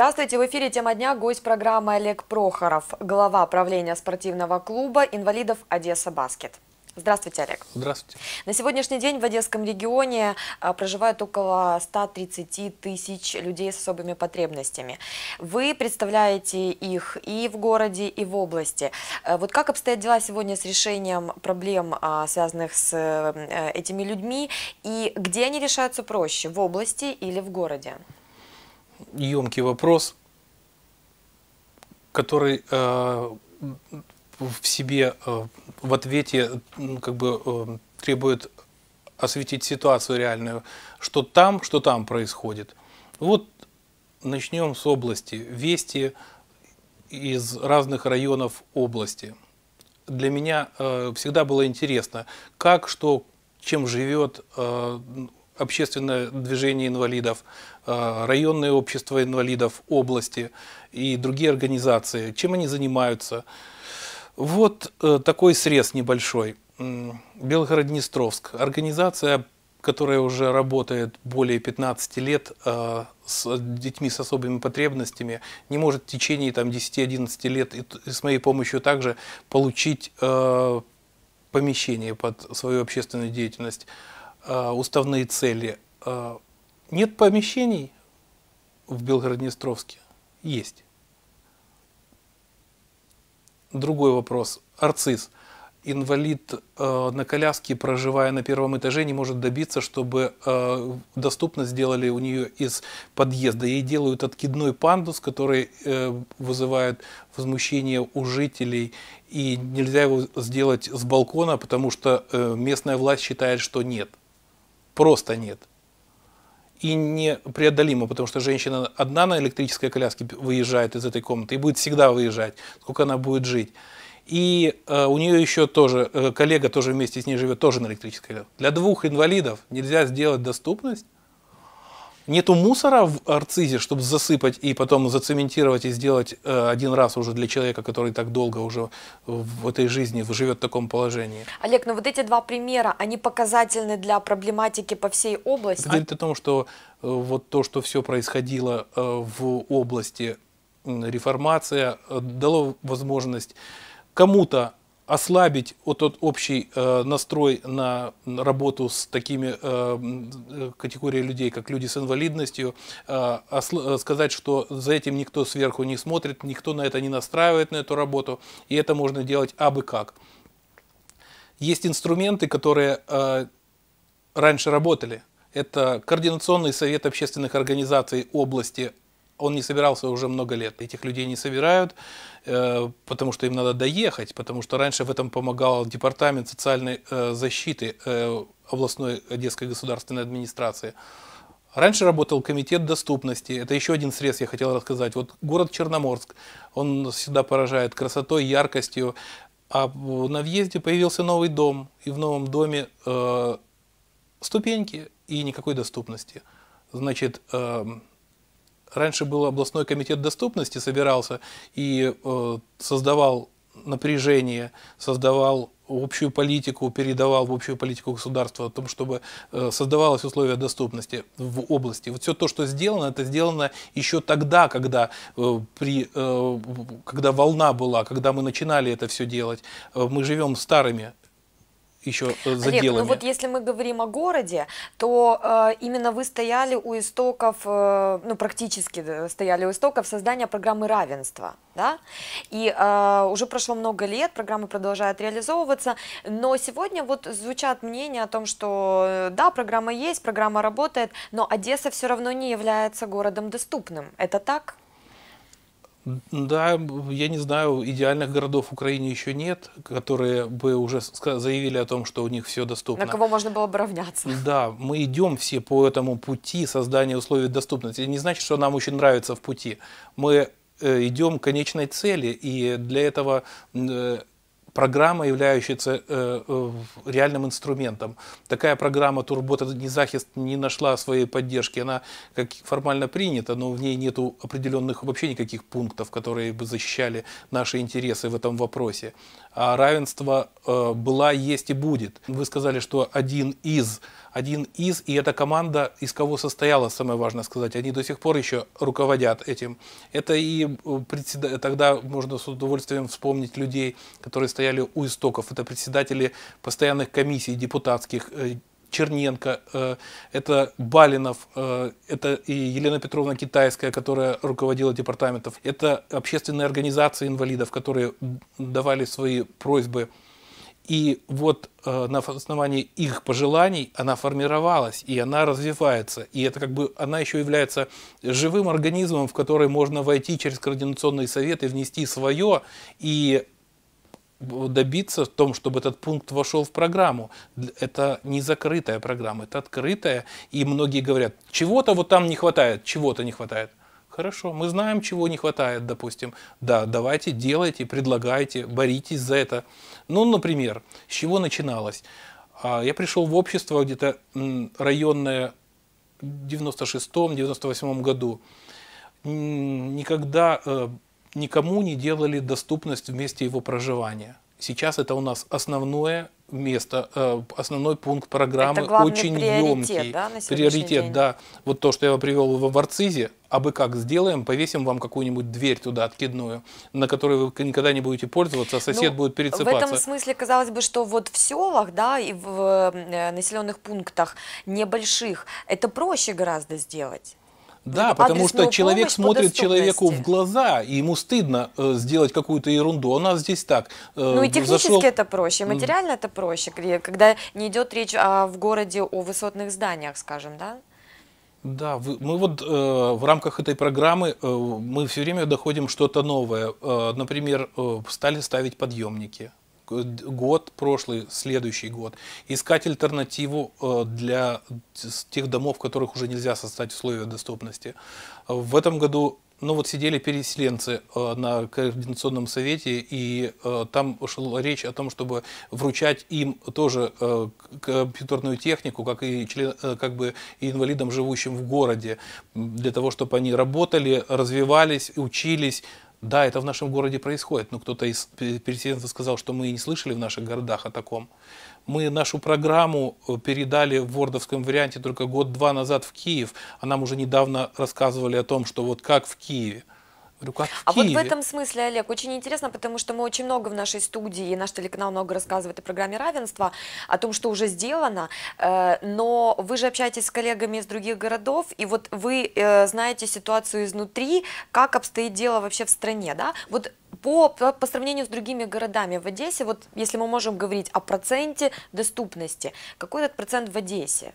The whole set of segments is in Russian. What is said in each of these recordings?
Здравствуйте, в эфире «Тема дня» гость программы Олег Прохоров, глава правления спортивного клуба инвалидов «Одесса Баскет». Здравствуйте, Олег. Здравствуйте. На сегодняшний день в Одесском регионе а, проживает около 130 тысяч людей с особыми потребностями. Вы представляете их и в городе, и в области. А, вот как обстоят дела сегодня с решением проблем, а, связанных с э, этими людьми, и где они решаются проще, в области или в городе? емкий вопрос, который э, в себе э, в ответе как бы э, требует осветить ситуацию реальную, что там, что там происходит. Вот начнем с области. Вести из разных районов области. Для меня э, всегда было интересно, как, что, чем живет э, общественное движение инвалидов, э, районное общество инвалидов области и другие организации, чем они занимаются. Вот э, такой срез небольшой. Белгород-Днестровск. Организация, которая уже работает более 15 лет э, с детьми с особыми потребностями, не может в течение 10-11 лет и, с моей помощью также получить помещение под свою общественную деятельность. Э, уставные цели. Э, нет помещений в Белгороднестровске? Есть. Другой вопрос. Арцис. Инвалид э, на коляске, проживая на первом этаже, не может добиться, чтобы э, доступность сделали у нее из подъезда. Ей делают откидной пандус, который э, вызывает возмущение у жителей, и нельзя его сделать с балкона, потому что э, местная власть считает, что нет просто нет. И непреодолимо, потому что женщина одна на электрической коляске выезжает из этой комнаты и будет всегда выезжать, сколько она будет жить. И э, у нее еще тоже, э, коллега тоже вместе с ней живет, тоже на электрической. Для двух инвалидов нельзя сделать доступность, Нету мусора в арцизе, чтобы засыпать и потом зацементировать и сделать э, один раз уже для человека, который так долго уже в этой жизни живет в таком положении. Олег, ну вот эти два примера, они показательны для проблематики по всей области? Это говорит о том, что э, вот то, что все происходило э, в области реформация, э, дало возможность кому-то ослабить вот тот общий э, настрой на работу с такими э, э категориями людей, как люди с инвалидностью, э, осл- э, сказать, что за этим никто сверху не смотрит, никто на это не настраивает, на эту работу, и это можно делать абы как. Есть инструменты, которые э, раньше работали. Это Координационный совет общественных организаций области он не собирался уже много лет. Этих людей не собирают, э, потому что им надо доехать, потому что раньше в этом помогал департамент социальной э, защиты э, областной Одесской государственной администрации. Раньше работал комитет доступности. Это еще один срез я хотел рассказать. Вот город Черноморск, он всегда поражает красотой, яркостью. А на въезде появился новый дом, и в новом доме э, ступеньки и никакой доступности. Значит, э, раньше был областной комитет доступности, собирался и э, создавал напряжение, создавал общую политику, передавал в общую политику государства о том, чтобы э, создавалось условия доступности в области. Вот все то, что сделано, это сделано еще тогда, когда, э, при, э, когда волна была, когда мы начинали это все делать. Мы живем старыми еще э, заделами? Олег, ну вот если мы говорим о городе, то э, именно вы стояли у истоков, э, ну практически стояли у истоков создания программы равенства, да? И э, уже прошло много лет, программа продолжает реализовываться, но сегодня вот звучат мнения о том, что э, да, программа есть, программа работает, но Одесса все равно не является городом доступным. Это так? Да, я не знаю, идеальных городов в Украине еще нет, которые бы уже заявили о том, что у них все доступно. На кого можно было бы равняться. Да, мы идем все по этому пути создания условий доступности. Это не значит, что нам очень нравится в пути. Мы э, идем к конечной цели, и для этого э, программа, являющаяся э, э реальным инструментом. Такая программа Турбота не захист не нашла своей поддержки. Она как формально принята, но в ней нет определенных вообще никаких пунктов, которые бы защищали наши интересы в этом вопросе. А равенство э, была, есть и будет. Вы сказали, что один из один из, и эта команда, из кого состояла, самое важное сказать, они до сих пор еще руководят этим. Это и э, председ... тогда можно с удовольствием вспомнить людей, которые стояли у истоков. Это председатели постоянных комиссий депутатских, э, Черненко, э, это Балинов, это и Елена Петровна Китайская, которая руководила департаментов, это общественные организации инвалидов, которые давали свои просьбы и вот э, на основании их пожеланий она формировалась, и она развивается. И это как бы она еще является живым организмом, в который можно войти через координационный совет и внести свое, и добиться в том, чтобы этот пункт вошел в программу. Это не закрытая программа, это открытая. И многие говорят, чего-то вот там не хватает, чего-то не хватает. Хорошо, мы знаем, чего не хватает, допустим. Да, давайте, делайте, предлагайте, боритесь за это. Ну, например, с чего начиналось? А, я пришел в общество где-то районное в 96-98 году. Никогда э, никому не делали доступность в месте его проживания. Сейчас это у нас основное место, э, основной пункт программы это очень приоритет, емкий. Да, приоритет, день? да. Вот то, что я привел в Варцизе, а бы как сделаем, повесим вам какую-нибудь дверь туда откидную, на которой вы никогда не будете пользоваться, а сосед ну, будет пересыпаться. В этом смысле, казалось бы, что вот в селах, да, и в э, населенных пунктах небольших, это проще гораздо сделать. Да, потому что человек смотрит человеку в глаза, и ему стыдно э, сделать какую-то ерунду. У нас здесь так. Э, ну и технически зашел... это проще, материально это проще, когда не идет речь о, а, в городе о высотных зданиях, скажем, да? Да, мы вот э, в рамках этой программы э, мы все время доходим что-то новое. Э, например, э, стали ставить подъемники год прошлый, следующий год, искать альтернативу э, для тех домов, в которых уже нельзя создать условия доступности. В этом году ну вот сидели переселенцы э, на координационном совете, и э, там шла речь о том, чтобы вручать им тоже компьютерную технику, как и член, как бы инвалидам, живущим в городе, для того, чтобы они работали, развивались, учились, да, это в нашем городе происходит, но кто-то из переселенцев сказал, что мы и не слышали в наших городах о таком. Мы нашу программу э, передали в вордовском варианте только год-два назад в Киев, а нам уже недавно рассказывали о том, что вот как в Киеве говорю, А вот в этом смысле, Олег, очень интересно, потому что мы очень много в нашей студии, и наш телеканал много рассказывает о программе равенства, о том, что уже сделано, э, но вы же общаетесь с коллегами из других городов, и вот вы э, знаете ситуацию изнутри, как обстоит дело вообще в стране, да? Вот по, по, по сравнению с другими городами в Одессе, вот если мы можем говорить о проценте доступности, какой этот процент в Одессе?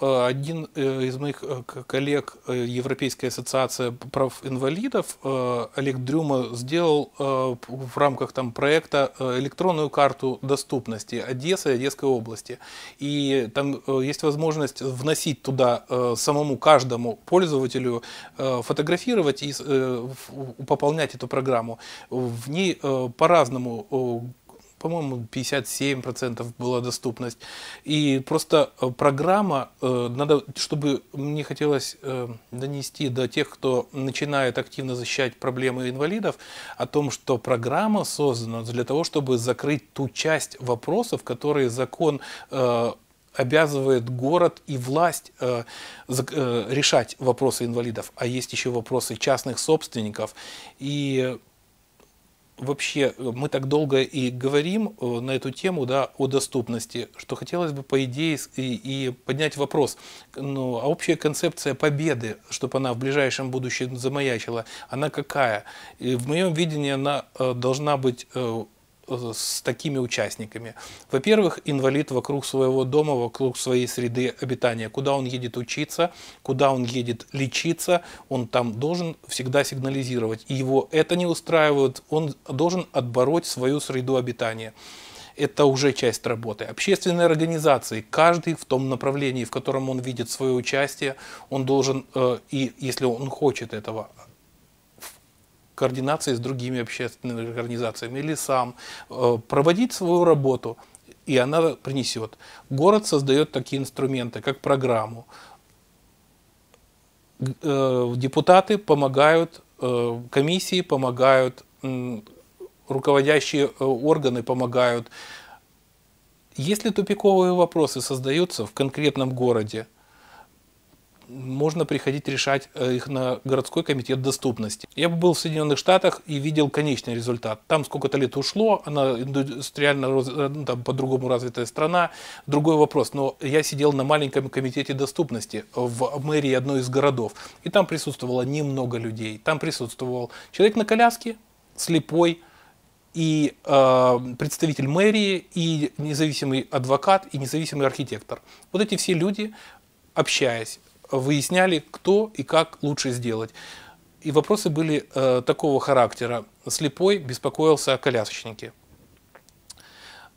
Э, один э, из моих э, коллег, Европейская ассоциация прав инвалидов, Олег Дрюма, сделал в рамках там, проекта электронную карту доступности Одессы и Одесской области. И там есть возможность вносить туда самому каждому пользователю, фотографировать и пополнять эту программу. В ней по-разному по-моему, 57% была доступность. И просто э, программа, э, надо, чтобы мне хотелось э, донести до тех, кто начинает активно защищать проблемы инвалидов, о том, что программа создана для того, чтобы закрыть ту часть вопросов, которые закон обязывает город и власть решать вопросы инвалидов, а есть еще вопросы частных собственников. И вообще э, мы так долго и говорим э, на эту тему да, о доступности, что хотелось бы, по идее, и, и поднять вопрос, ну, а общая концепция победы, чтобы она в ближайшем будущем замаячила, она какая? И в моем видении она э, должна быть Э, с такими участниками. Во-первых, инвалид вокруг своего дома, вокруг своей среды обитания. Куда он едет учиться, куда он едет лечиться, он там должен всегда сигнализировать. И его это не устраивает, он должен отбороть свою среду обитания это уже часть работы. Общественные организации, каждый в том направлении, в котором он видит свое участие, он должен, э, и если он хочет этого, координации с другими общественными организациями или сам, э, проводить свою работу, и она принесет. Город создает такие инструменты, как программу. Э, депутаты помогают, э, комиссии помогают, руководящие органы помогают. Если тупиковые вопросы создаются в конкретном городе, можно приходить решать э, их на городской комитет доступности. Я был в Соединенных Штатах и видел конечный результат. Там сколько-то лет ушло, она индустриально э, ну, там, по-другому развитая страна. Другой вопрос, но я сидел на маленьком комитете доступности в мэрии одной из городов, и там присутствовало немного людей. Там присутствовал человек на коляске, слепой, и э, представитель мэрии, и независимый адвокат, и независимый архитектор. Вот эти все люди, общаясь, выясняли, кто и как лучше сделать. И вопросы были э, такого характера. Слепой беспокоился о колясочнике.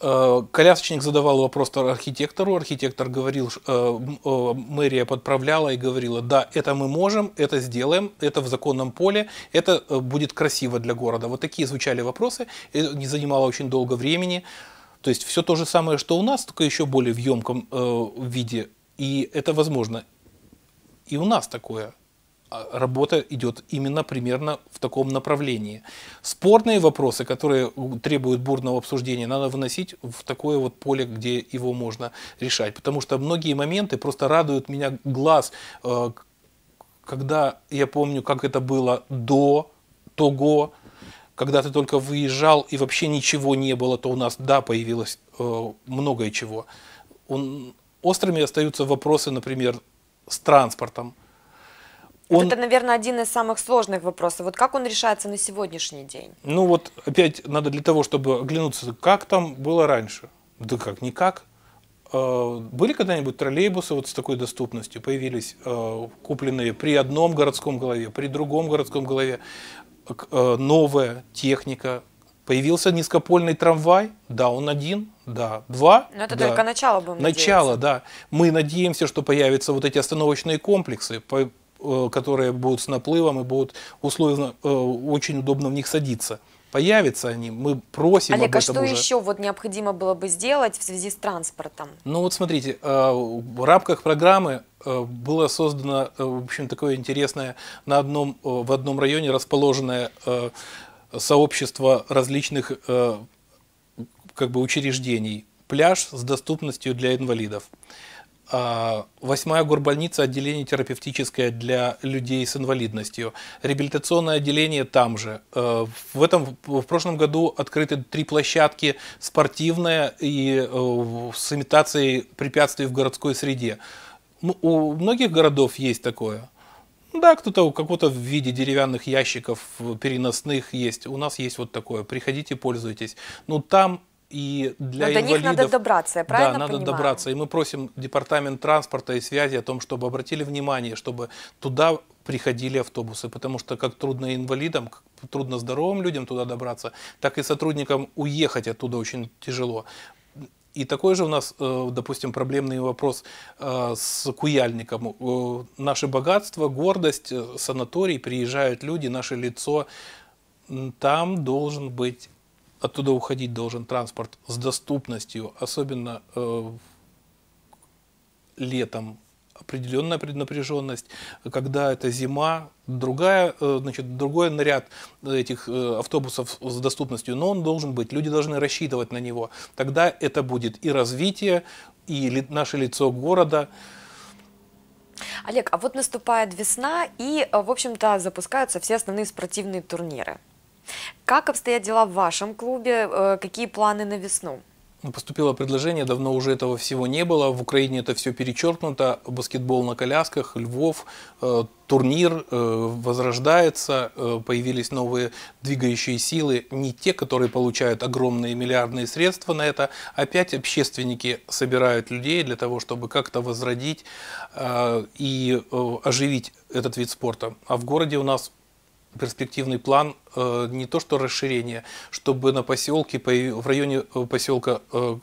Э, колясочник задавал вопрос архитектору, архитектор говорил, э, мэрия подправляла и говорила, да, это мы можем, это сделаем, это в законном поле, это э, будет красиво для города. Вот такие звучали вопросы, это не занимало очень долго времени. То есть все то же самое, что у нас, только еще более в емком виде. И это возможно. И у нас такое. А, работа идет именно примерно в таком направлении. Спорные вопросы, которые требуют бурного обсуждения, надо выносить в такое вот поле, где его можно решать. Потому что многие моменты просто радуют меня глаз, э, когда я помню, как это было до того, когда ты только выезжал и вообще ничего не было, то у нас, да, появилось э, многое чего. острыми остаются вопросы, например, с транспортом. Он... это, наверное, один из самых сложных вопросов. Вот как он решается на сегодняшний день? Ну вот опять надо для того, чтобы оглянуться, как там было раньше. Да как, никак. А, были когда-нибудь троллейбусы вот с такой доступностью? Появились а, купленные при одном городском голове, при другом городском голове а, новая техника, Появился низкопольный трамвай, да, он один, да, два. Но это да. только начало будем Начало, надеяться. да. Мы надеемся, что появятся вот эти остановочные комплексы, э, которые будут с наплывом и будут условно э, очень удобно в них садиться появятся они, мы просим Олег, об а этом а что уже. еще вот необходимо было бы сделать в связи с транспортом? Ну вот смотрите, э, в рамках программы было создано, в общем, такое интересное, на одном, в одном районе расположенное сообщество различных э, как бы учреждений. Пляж с доступностью для инвалидов. А восьмая горбольница – отделение терапевтическое для людей с инвалидностью. Реабилитационное отделение там же. Э, в, этом, в прошлом году открыты три площадки – спортивная и э, с имитацией препятствий в городской среде. Ну, у многих городов есть такое – да, кто-то у кого-то в виде деревянных ящиков переносных есть. У нас есть вот такое. Приходите, пользуйтесь. Но ну, там и для Но инвалидов. до них надо добраться, я правильно Да, надо понимаю? добраться. И мы просим департамент транспорта и связи о том, чтобы обратили внимание, чтобы туда приходили автобусы, потому что как трудно инвалидам, как трудно здоровым людям туда добраться, так и сотрудникам уехать оттуда очень тяжело. И такой же у нас, э, допустим, проблемный вопрос э, с Куяльником. Э, наше богатство, гордость, санаторий, приезжают люди, наше лицо. Там должен быть, оттуда уходить должен транспорт с доступностью, особенно летом определенная преднапряженность, когда это зима, другая, э, значит, другой наряд этих э, автобусов с доступностью, но он должен быть, люди должны рассчитывать на него. Тогда это будет и развитие, и наше лицо города. Олег, а вот наступает весна, и, э, в общем-то, запускаются все основные спортивные турниры. Как обстоят дела в вашем клубе? Какие планы на весну? Поступило предложение, давно уже этого всего не было. В Украине это все перечеркнуто. Баскетбол на колясках, Львов, э, турнир э, возрождается, э, появились новые двигающие силы. Не те, которые получают огромные миллиардные средства на это. Опять общественники собирают людей для того, чтобы как-то возродить э, и э, оживить этот вид спорта. А в городе у нас перспективный план э, не то что расширение, чтобы на поселке, в районе э, поселка, э,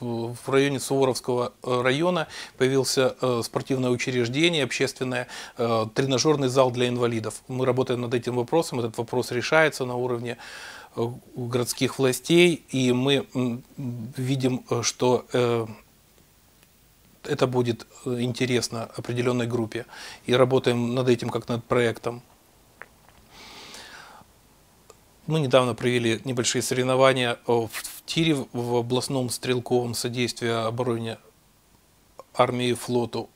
в районе Суворовского района появился спортивное учреждение, общественное, тренажерный зал для инвалидов. Мы работаем над этим вопросом, этот вопрос решается на уровне городских властей, и мы видим, что это будет интересно определенной группе. И работаем над этим как над проектом. Мы недавно провели небольшие соревнования э, в тире в областном стрелковом содействии обороне армии и флоту.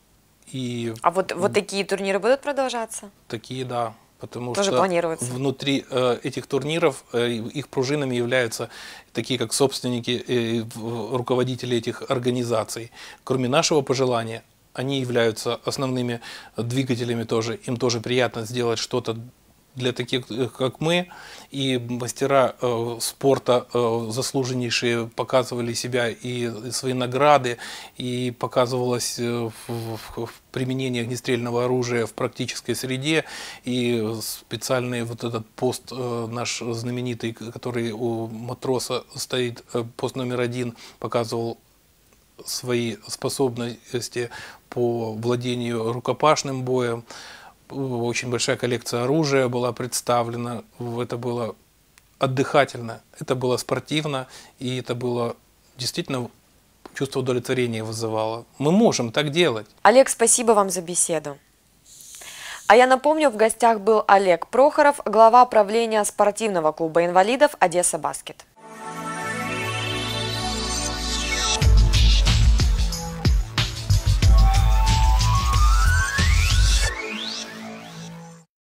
И а вот, вот такие турниры будут продолжаться? Такие, да. Потому Тоже что планируется. внутри э, этих турниров э, их пружинами являются такие, как собственники, э, руководители этих организаций. Кроме нашего пожелания, они являются основными двигателями тоже. Им тоже приятно сделать что-то для таких, э, как мы. И мастера э, спорта э, заслуженнейшие показывали себя и свои награды, и показывалось э, в, в, в применении огнестрельного оружия в практической среде. И специальный вот этот пост э, наш знаменитый, который у матроса стоит, э, пост номер один, показывал свои способности по владению рукопашным боем очень большая коллекция оружия была представлена, это было отдыхательно, это было спортивно, и это было действительно чувство удовлетворения вызывало. Мы можем так делать. Олег, спасибо вам за беседу. А я напомню, в гостях был Олег Прохоров, глава правления спортивного клуба инвалидов «Одесса Баскет».